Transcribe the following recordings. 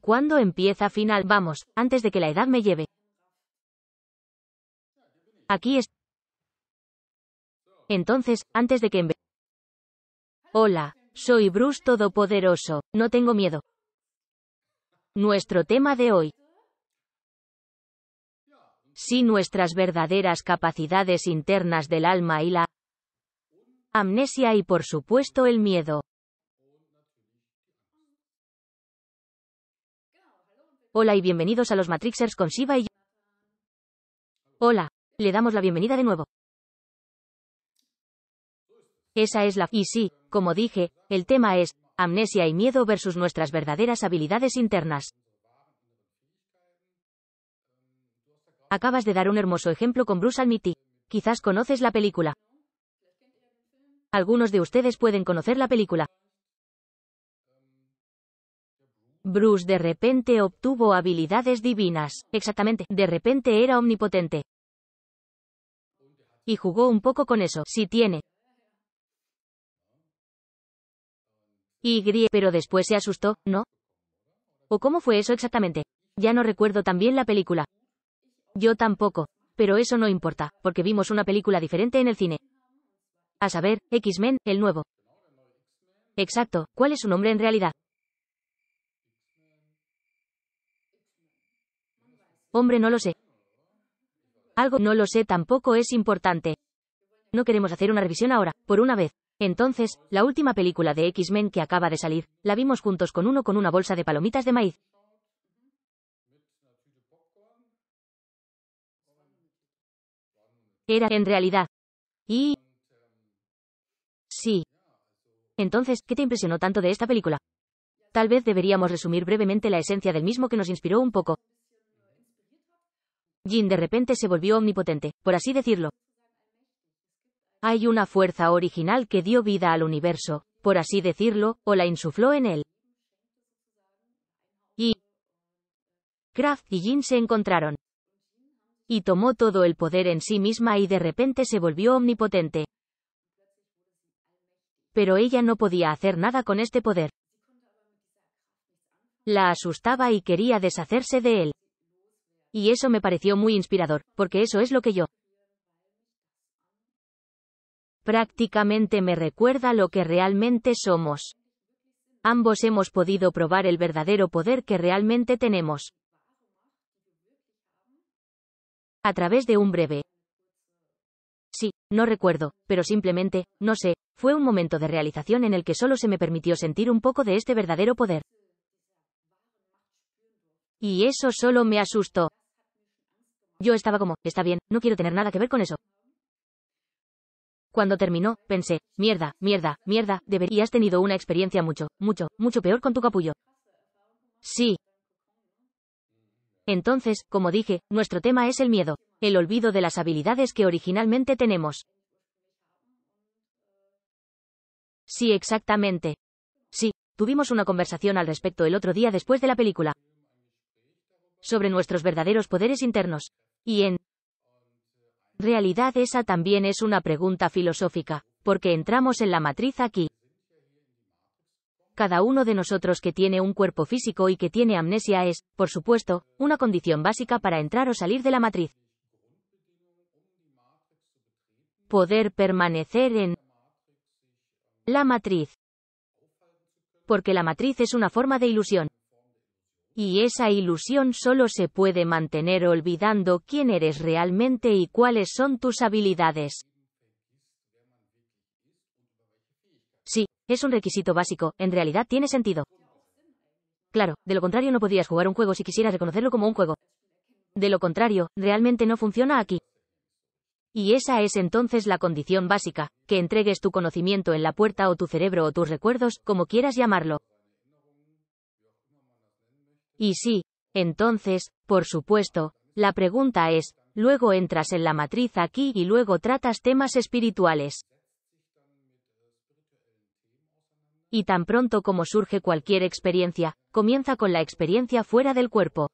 ¿Cuándo empieza final? Vamos, antes de que la edad me lleve. Aquí es. Entonces, antes de que... Hola, soy Bruce Todopoderoso, no tengo miedo. Nuestro tema de hoy. Si nuestras verdaderas capacidades internas del alma y la amnesia y por supuesto el miedo Hola y bienvenidos a los Matrixers con Shiva y... Hola. Le damos la bienvenida de nuevo. Esa es la... Y sí, como dije, el tema es, amnesia y miedo versus nuestras verdaderas habilidades internas. Acabas de dar un hermoso ejemplo con Bruce Almighty. Quizás conoces la película. Algunos de ustedes pueden conocer la película. Bruce de repente obtuvo habilidades divinas. Exactamente, de repente era omnipotente. Y jugó un poco con eso, si tiene. Y pero después se asustó, ¿no? ¿O cómo fue eso exactamente? Ya no recuerdo también la película. Yo tampoco. Pero eso no importa, porque vimos una película diferente en el cine. A saber, X-Men, el nuevo. Exacto, ¿cuál es su nombre en realidad? Hombre, no lo sé. Algo no lo sé tampoco es importante. No queremos hacer una revisión ahora, por una vez. Entonces, la última película de X-Men que acaba de salir, la vimos juntos con uno con una bolsa de palomitas de maíz. Era en realidad. Y... Sí. Entonces, ¿qué te impresionó tanto de esta película? Tal vez deberíamos resumir brevemente la esencia del mismo que nos inspiró un poco. Jin de repente se volvió omnipotente, por así decirlo. Hay una fuerza original que dio vida al universo, por así decirlo, o la insufló en él. Y Kraft y Jin se encontraron. Y tomó todo el poder en sí misma y de repente se volvió omnipotente. Pero ella no podía hacer nada con este poder. La asustaba y quería deshacerse de él. Y eso me pareció muy inspirador, porque eso es lo que yo prácticamente me recuerda lo que realmente somos. Ambos hemos podido probar el verdadero poder que realmente tenemos. A través de un breve. Sí, no recuerdo, pero simplemente, no sé, fue un momento de realización en el que solo se me permitió sentir un poco de este verdadero poder. Y eso solo me asustó. Yo estaba como, está bien, no quiero tener nada que ver con eso. Cuando terminó, pensé, mierda, mierda, mierda, deberías tenido una experiencia mucho, mucho, mucho peor con tu capullo. Sí. Entonces, como dije, nuestro tema es el miedo, el olvido de las habilidades que originalmente tenemos. Sí, exactamente. Sí, tuvimos una conversación al respecto el otro día después de la película. Sobre nuestros verdaderos poderes internos. Y en realidad esa también es una pregunta filosófica, porque entramos en la matriz aquí. Cada uno de nosotros que tiene un cuerpo físico y que tiene amnesia es, por supuesto, una condición básica para entrar o salir de la matriz. Poder permanecer en la matriz. Porque la matriz es una forma de ilusión y esa ilusión solo se puede mantener olvidando quién eres realmente y cuáles son tus habilidades. Sí, es un requisito básico, en realidad tiene sentido. Claro, de lo contrario no podrías jugar un juego si quisieras reconocerlo como un juego. De lo contrario, realmente no funciona aquí. Y esa es entonces la condición básica, que entregues tu conocimiento en la puerta o tu cerebro o tus recuerdos, como quieras llamarlo. Y sí, entonces, por supuesto, la pregunta es, luego entras en la matriz aquí y luego tratas temas espirituales. Y tan pronto como surge cualquier experiencia, comienza con la experiencia fuera del cuerpo.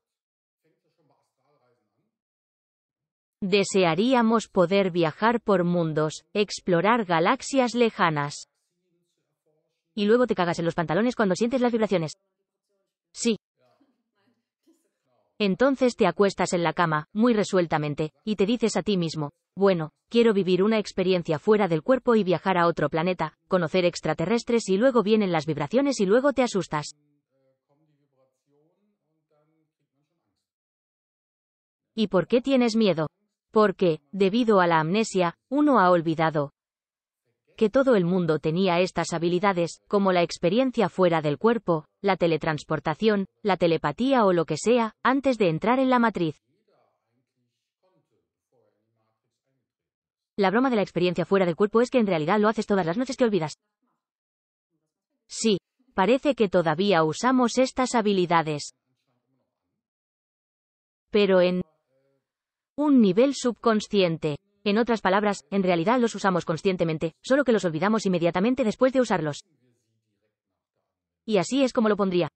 Desearíamos poder viajar por mundos, explorar galaxias lejanas. Y luego te cagas en los pantalones cuando sientes las vibraciones. Sí, entonces te acuestas en la cama, muy resueltamente, y te dices a ti mismo, bueno, quiero vivir una experiencia fuera del cuerpo y viajar a otro planeta, conocer extraterrestres y luego vienen las vibraciones y luego te asustas. ¿Y por qué tienes miedo? Porque, debido a la amnesia, uno ha olvidado, que todo el mundo tenía estas habilidades, como la experiencia fuera del cuerpo, la teletransportación, la telepatía o lo que sea, antes de entrar en la matriz. La broma de la experiencia fuera del cuerpo es que en realidad lo haces todas las noches que olvidas. Sí, parece que todavía usamos estas habilidades. Pero en un nivel subconsciente. En otras palabras, en realidad los usamos conscientemente, solo que los olvidamos inmediatamente después de usarlos. Y así es como lo pondría.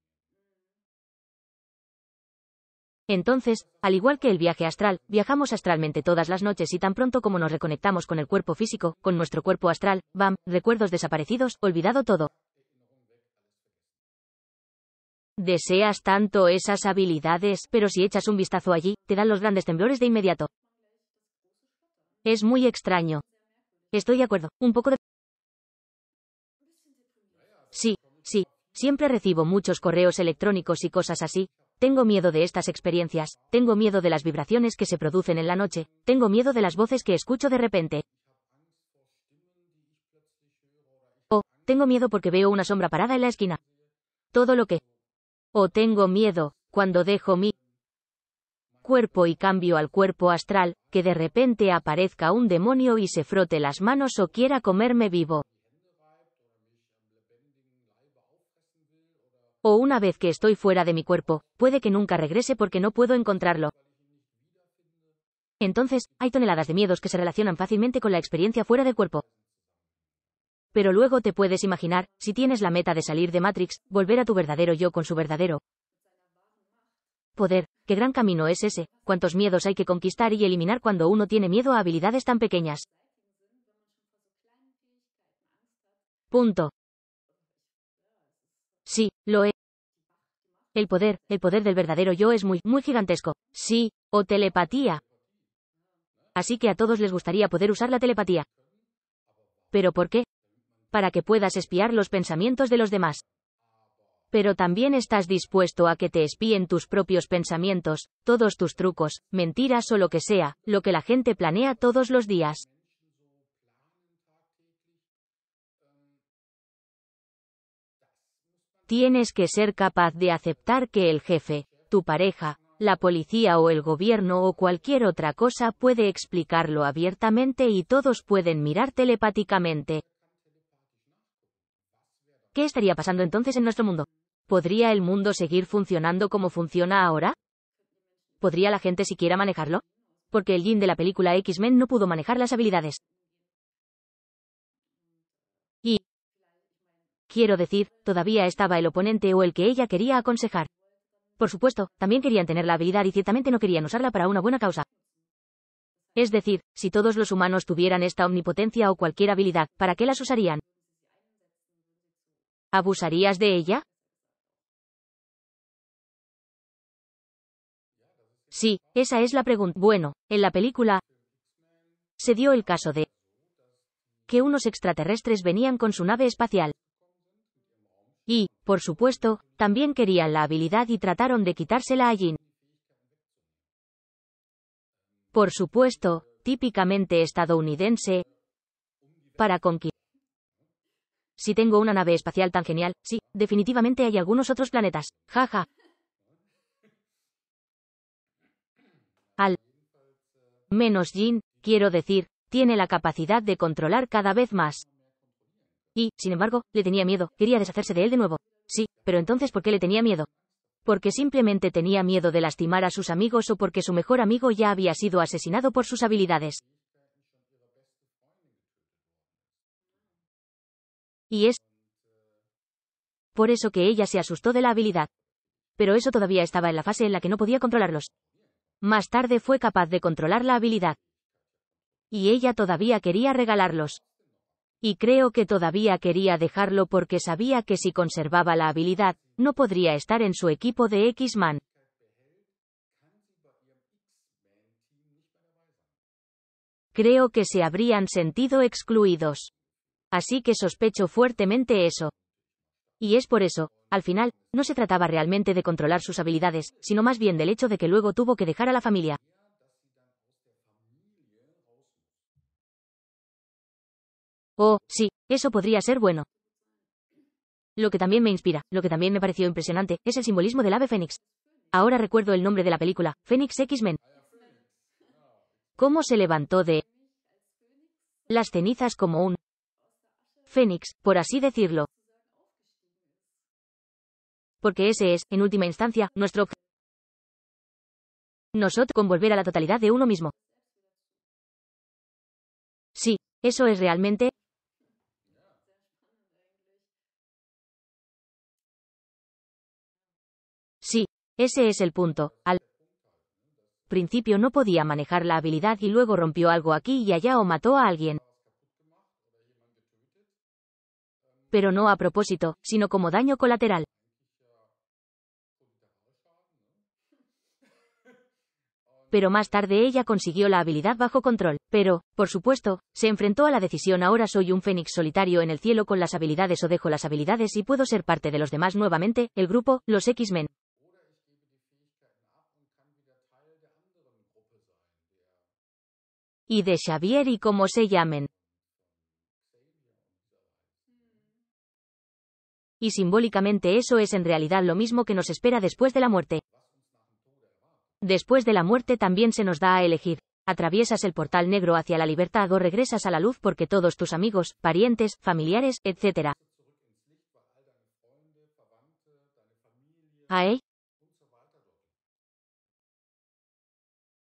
Entonces, al igual que el viaje astral, viajamos astralmente todas las noches y tan pronto como nos reconectamos con el cuerpo físico, con nuestro cuerpo astral, bam, recuerdos desaparecidos, olvidado todo. Deseas tanto esas habilidades, pero si echas un vistazo allí, te dan los grandes temblores de inmediato. Es muy extraño. Estoy de acuerdo. Un poco de... Sí, sí. Siempre recibo muchos correos electrónicos y cosas así. Tengo miedo de estas experiencias, tengo miedo de las vibraciones que se producen en la noche, tengo miedo de las voces que escucho de repente. O, tengo miedo porque veo una sombra parada en la esquina. Todo lo que... O tengo miedo, cuando dejo mi cuerpo y cambio al cuerpo astral, que de repente aparezca un demonio y se frote las manos o quiera comerme vivo. O una vez que estoy fuera de mi cuerpo, puede que nunca regrese porque no puedo encontrarlo. Entonces, hay toneladas de miedos que se relacionan fácilmente con la experiencia fuera de cuerpo. Pero luego te puedes imaginar, si tienes la meta de salir de Matrix, volver a tu verdadero yo con su verdadero poder, qué gran camino es ese, cuántos miedos hay que conquistar y eliminar cuando uno tiene miedo a habilidades tan pequeñas. Punto. Sí, lo he. El poder, el poder del verdadero yo es muy, muy gigantesco. Sí, o telepatía. Así que a todos les gustaría poder usar la telepatía. ¿Pero por qué? Para que puedas espiar los pensamientos de los demás pero también estás dispuesto a que te espíen tus propios pensamientos, todos tus trucos, mentiras o lo que sea, lo que la gente planea todos los días. Tienes que ser capaz de aceptar que el jefe, tu pareja, la policía o el gobierno o cualquier otra cosa puede explicarlo abiertamente y todos pueden mirar telepáticamente, ¿Qué estaría pasando entonces en nuestro mundo? ¿Podría el mundo seguir funcionando como funciona ahora? ¿Podría la gente siquiera manejarlo? Porque el Jin de la película X-Men no pudo manejar las habilidades. Y... Quiero decir, todavía estaba el oponente o el que ella quería aconsejar. Por supuesto, también querían tener la habilidad y ciertamente no querían usarla para una buena causa. Es decir, si todos los humanos tuvieran esta omnipotencia o cualquier habilidad, ¿para qué las usarían? ¿Abusarías de ella? Sí, esa es la pregunta. Bueno, en la película se dio el caso de que unos extraterrestres venían con su nave espacial. Y, por supuesto, también querían la habilidad y trataron de quitársela a Jin. Por supuesto, típicamente estadounidense, para conquistar. Si tengo una nave espacial tan genial, sí, definitivamente hay algunos otros planetas. Jaja. Al menos Jin, quiero decir, tiene la capacidad de controlar cada vez más. Y, sin embargo, le tenía miedo, quería deshacerse de él de nuevo. Sí, pero entonces ¿por qué le tenía miedo? porque simplemente tenía miedo de lastimar a sus amigos o porque su mejor amigo ya había sido asesinado por sus habilidades. Y es por eso que ella se asustó de la habilidad. Pero eso todavía estaba en la fase en la que no podía controlarlos. Más tarde fue capaz de controlar la habilidad. Y ella todavía quería regalarlos. Y creo que todavía quería dejarlo porque sabía que si conservaba la habilidad, no podría estar en su equipo de X-Man. Creo que se habrían sentido excluidos. Así que sospecho fuertemente eso. Y es por eso, al final, no se trataba realmente de controlar sus habilidades, sino más bien del hecho de que luego tuvo que dejar a la familia. Oh, sí, eso podría ser bueno. Lo que también me inspira, lo que también me pareció impresionante, es el simbolismo del ave fénix. Ahora recuerdo el nombre de la película, Fénix X-Men. ¿Cómo se levantó de las cenizas como un Fénix, por así decirlo. Porque ese es, en última instancia, nuestro objetivo. Nosotros con volver a la totalidad de uno mismo. Sí, eso es realmente Sí, ese es el punto. Al principio no podía manejar la habilidad y luego rompió algo aquí y allá o mató a alguien. pero no a propósito, sino como daño colateral. pero más tarde ella consiguió la habilidad bajo control. Pero, por supuesto, se enfrentó a la decisión ahora soy un fénix solitario en el cielo con las habilidades o dejo las habilidades y puedo ser parte de los demás nuevamente, el grupo, los X-Men. Y de Xavier y como se llamen. Y simbólicamente eso es en realidad lo mismo que nos espera después de la muerte. Después de la muerte también se nos da a elegir. Atraviesas el portal negro hacia la libertad o regresas a la luz porque todos tus amigos, parientes, familiares, etc. Ahí.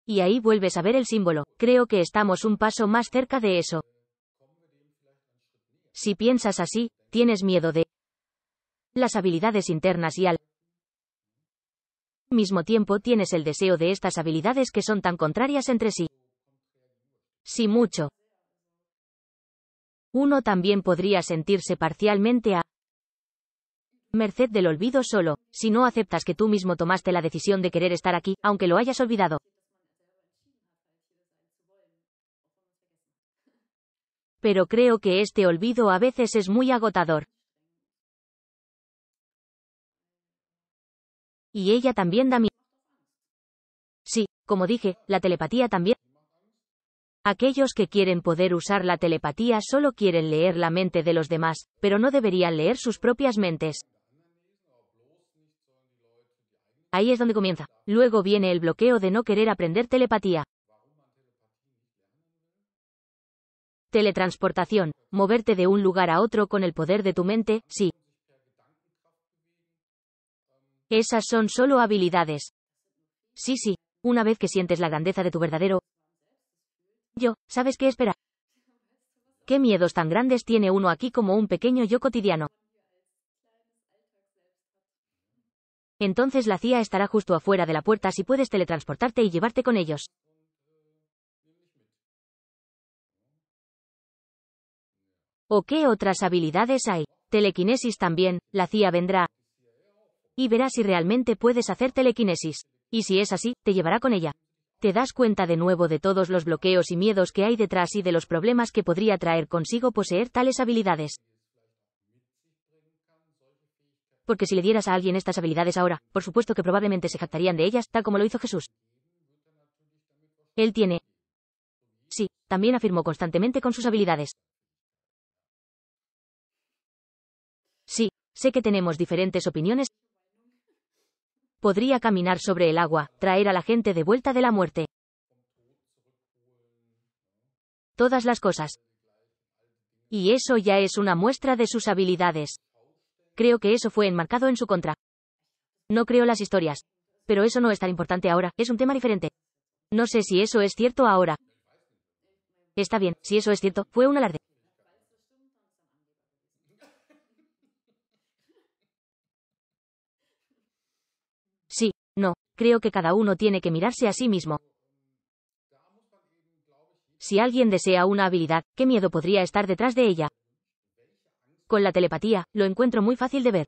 Y ahí vuelves a ver el símbolo. Creo que estamos un paso más cerca de eso. Si piensas así, tienes miedo de las habilidades internas y al mismo tiempo tienes el deseo de estas habilidades que son tan contrarias entre sí. Si mucho. Uno también podría sentirse parcialmente a merced del olvido solo, si no aceptas que tú mismo tomaste la decisión de querer estar aquí, aunque lo hayas olvidado. Pero creo que este olvido a veces es muy agotador. Y ella también da mi... Sí, como dije, la telepatía también... Aquellos que quieren poder usar la telepatía solo quieren leer la mente de los demás, pero no deberían leer sus propias mentes. Ahí es donde comienza. Luego viene el bloqueo de no querer aprender telepatía. Teletransportación, moverte de un lugar a otro con el poder de tu mente, sí, esas son solo habilidades. Sí, sí, una vez que sientes la grandeza de tu verdadero yo, ¿sabes qué espera? ¿Qué miedos tan grandes tiene uno aquí como un pequeño yo cotidiano? Entonces la CIA estará justo afuera de la puerta si puedes teletransportarte y llevarte con ellos. ¿O qué otras habilidades hay? Telequinesis también, la CIA vendrá, y verás si realmente puedes hacer telequinesis. Y si es así, te llevará con ella. Te das cuenta de nuevo de todos los bloqueos y miedos que hay detrás y de los problemas que podría traer consigo poseer tales habilidades. Porque si le dieras a alguien estas habilidades ahora, por supuesto que probablemente se jactarían de ellas, tal como lo hizo Jesús. Él tiene. Sí, también afirmó constantemente con sus habilidades. Sí, sé que tenemos diferentes opiniones, podría caminar sobre el agua, traer a la gente de vuelta de la muerte. Todas las cosas. Y eso ya es una muestra de sus habilidades. Creo que eso fue enmarcado en su contra. No creo las historias. Pero eso no es tan importante ahora, es un tema diferente. No sé si eso es cierto ahora. Está bien, si eso es cierto, fue un alarde. No, creo que cada uno tiene que mirarse a sí mismo. Si alguien desea una habilidad, ¿qué miedo podría estar detrás de ella? Con la telepatía, lo encuentro muy fácil de ver.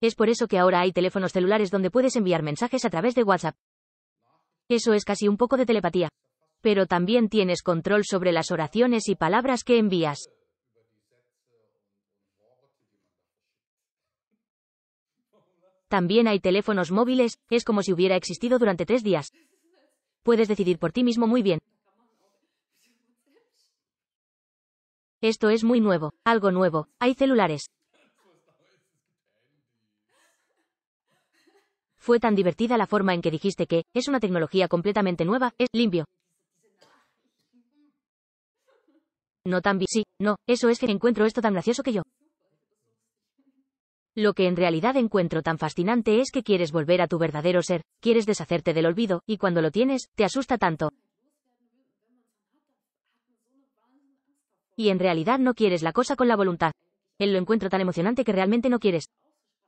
Es por eso que ahora hay teléfonos celulares donde puedes enviar mensajes a través de WhatsApp. Eso es casi un poco de telepatía. Pero también tienes control sobre las oraciones y palabras que envías. También hay teléfonos móviles, es como si hubiera existido durante tres días. Puedes decidir por ti mismo muy bien. Esto es muy nuevo, algo nuevo. Hay celulares. Fue tan divertida la forma en que dijiste que es una tecnología completamente nueva, es limpio. No tan bien. Sí, no, eso es que encuentro esto tan gracioso que yo. Lo que en realidad encuentro tan fascinante es que quieres volver a tu verdadero ser, quieres deshacerte del olvido, y cuando lo tienes, te asusta tanto. Y en realidad no quieres la cosa con la voluntad. Él lo encuentro tan emocionante que realmente no quieres.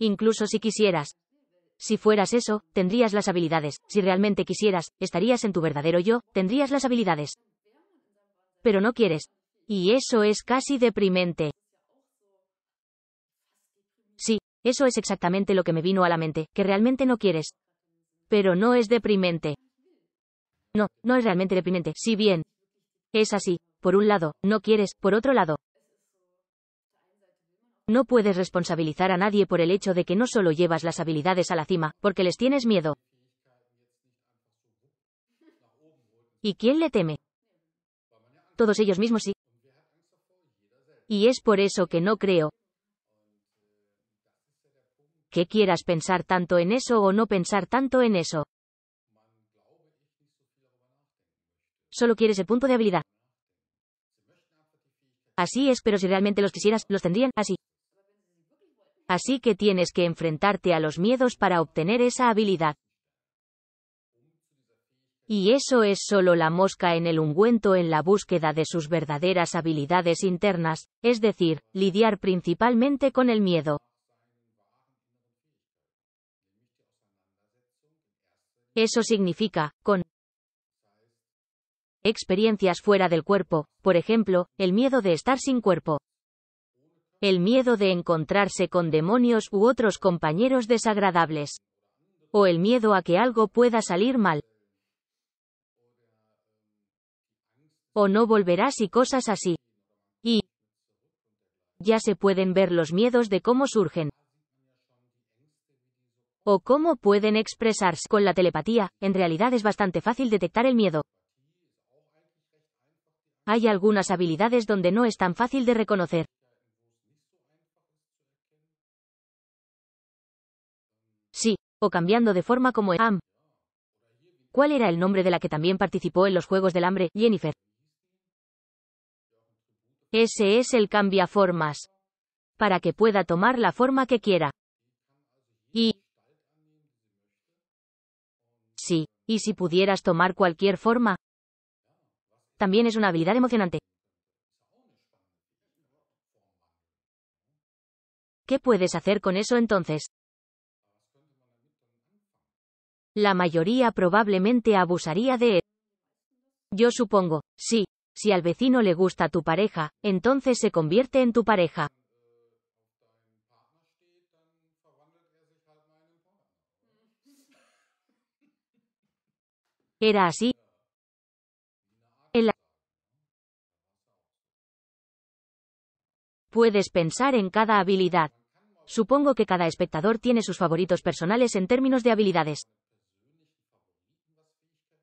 Incluso si quisieras. Si fueras eso, tendrías las habilidades. Si realmente quisieras, estarías en tu verdadero yo, tendrías las habilidades. Pero no quieres. Y eso es casi deprimente. Eso es exactamente lo que me vino a la mente, que realmente no quieres. Pero no es deprimente. No, no es realmente deprimente, si bien. Es así, por un lado, no quieres, por otro lado. No puedes responsabilizar a nadie por el hecho de que no solo llevas las habilidades a la cima, porque les tienes miedo. ¿Y quién le teme? Todos ellos mismos sí. Y es por eso que no creo que quieras pensar tanto en eso o no pensar tanto en eso. Solo quieres el punto de habilidad. Así es, pero si realmente los quisieras, los tendrían así. Así que tienes que enfrentarte a los miedos para obtener esa habilidad. Y eso es solo la mosca en el ungüento en la búsqueda de sus verdaderas habilidades internas, es decir, lidiar principalmente con el miedo. Eso significa, con experiencias fuera del cuerpo, por ejemplo, el miedo de estar sin cuerpo. El miedo de encontrarse con demonios u otros compañeros desagradables. O el miedo a que algo pueda salir mal. O no volverás y cosas así. Y ya se pueden ver los miedos de cómo surgen o cómo pueden expresarse con la telepatía, en realidad es bastante fácil detectar el miedo. Hay algunas habilidades donde no es tan fácil de reconocer. Sí, o cambiando de forma como el AM. ¿Cuál era el nombre de la que también participó en los Juegos del Hambre, Jennifer? Ese es el cambiaformas. Para que pueda tomar la forma que quiera. Y, Y si pudieras tomar cualquier forma. También es una habilidad emocionante. ¿Qué puedes hacer con eso entonces? La mayoría probablemente abusaría de él. Yo supongo, sí, si al vecino le gusta tu pareja, entonces se convierte en tu pareja. Era así. Puedes pensar en cada habilidad. Supongo que cada espectador tiene sus favoritos personales en términos de habilidades.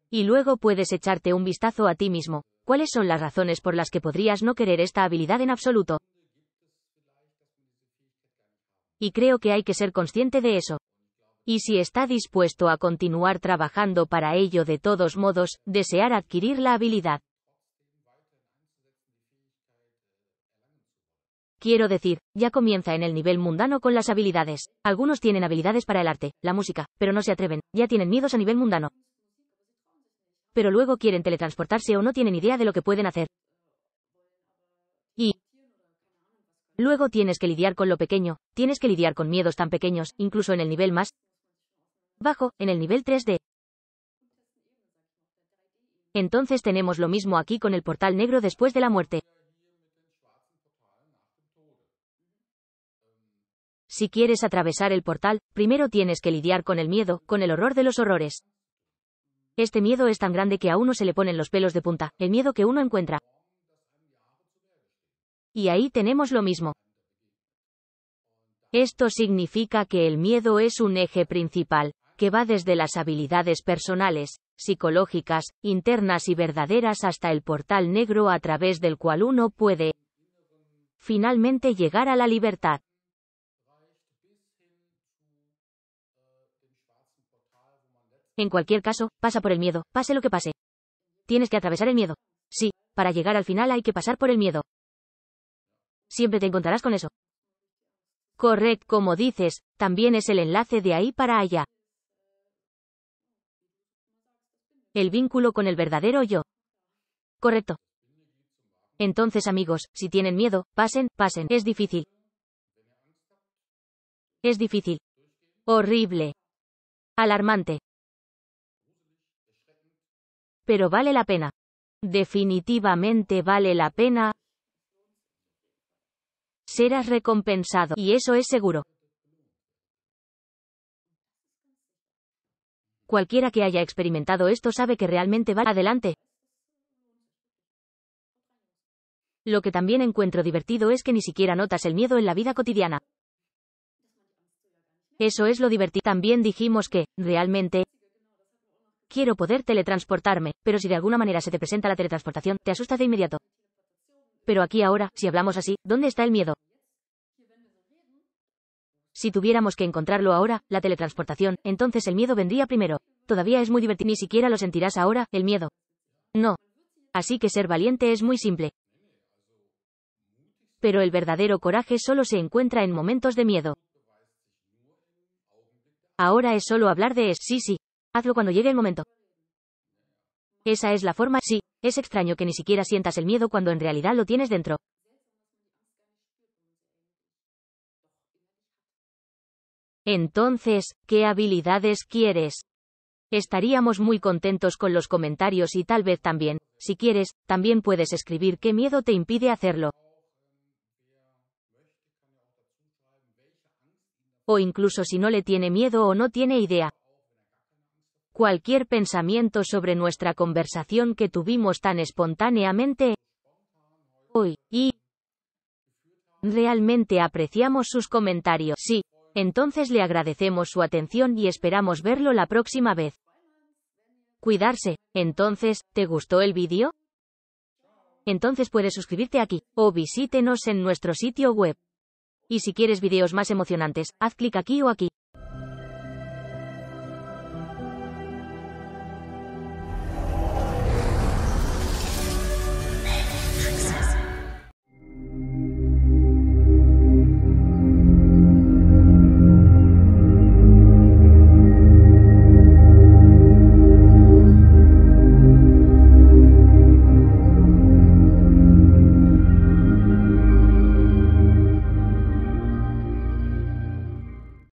Y luego puedes echarte un vistazo a ti mismo. ¿Cuáles son las razones por las que podrías no querer esta habilidad en absoluto? Y creo que hay que ser consciente de eso y si está dispuesto a continuar trabajando para ello de todos modos, desear adquirir la habilidad. Quiero decir, ya comienza en el nivel mundano con las habilidades. Algunos tienen habilidades para el arte, la música, pero no se atreven, ya tienen miedos a nivel mundano. Pero luego quieren teletransportarse o no tienen idea de lo que pueden hacer. Y luego tienes que lidiar con lo pequeño, tienes que lidiar con miedos tan pequeños, incluso en el nivel más bajo, en el nivel 3D. Entonces tenemos lo mismo aquí con el portal negro después de la muerte. Si quieres atravesar el portal, primero tienes que lidiar con el miedo, con el horror de los horrores. Este miedo es tan grande que a uno se le ponen los pelos de punta, el miedo que uno encuentra. Y ahí tenemos lo mismo. Esto significa que el miedo es un eje principal que va desde las habilidades personales, psicológicas, internas y verdaderas hasta el portal negro a través del cual uno puede finalmente llegar a la libertad. En cualquier caso, pasa por el miedo, pase lo que pase. Tienes que atravesar el miedo. Sí, para llegar al final hay que pasar por el miedo. Siempre te encontrarás con eso. Correcto, como dices, también es el enlace de ahí para allá. El vínculo con el verdadero yo. Correcto. Entonces amigos, si tienen miedo, pasen, pasen. Es difícil. Es difícil. Horrible. Alarmante. Pero vale la pena. Definitivamente vale la pena. Serás recompensado, y eso es seguro. Cualquiera que haya experimentado esto sabe que realmente va adelante. Lo que también encuentro divertido es que ni siquiera notas el miedo en la vida cotidiana. Eso es lo divertido. También dijimos que, realmente, quiero poder teletransportarme, pero si de alguna manera se te presenta la teletransportación, te asustas de inmediato. Pero aquí ahora, si hablamos así, ¿dónde está el miedo? Si tuviéramos que encontrarlo ahora, la teletransportación, entonces el miedo vendría primero. Todavía es muy divertido, ni siquiera lo sentirás ahora, el miedo. No. Así que ser valiente es muy simple. Pero el verdadero coraje solo se encuentra en momentos de miedo. Ahora es solo hablar de es. Sí, sí. Hazlo cuando llegue el momento. Esa es la forma. Sí, es extraño que ni siquiera sientas el miedo cuando en realidad lo tienes dentro. Entonces, ¿qué habilidades quieres? Estaríamos muy contentos con los comentarios y tal vez también, si quieres, también puedes escribir qué miedo te impide hacerlo. O incluso si no le tiene miedo o no tiene idea. Cualquier pensamiento sobre nuestra conversación que tuvimos tan espontáneamente hoy, y realmente apreciamos sus comentarios. Sí, entonces le agradecemos su atención y esperamos verlo la próxima vez. Cuidarse. Entonces, ¿te gustó el vídeo? Entonces puedes suscribirte aquí, o visítenos en nuestro sitio web. Y si quieres videos más emocionantes, haz clic aquí o aquí.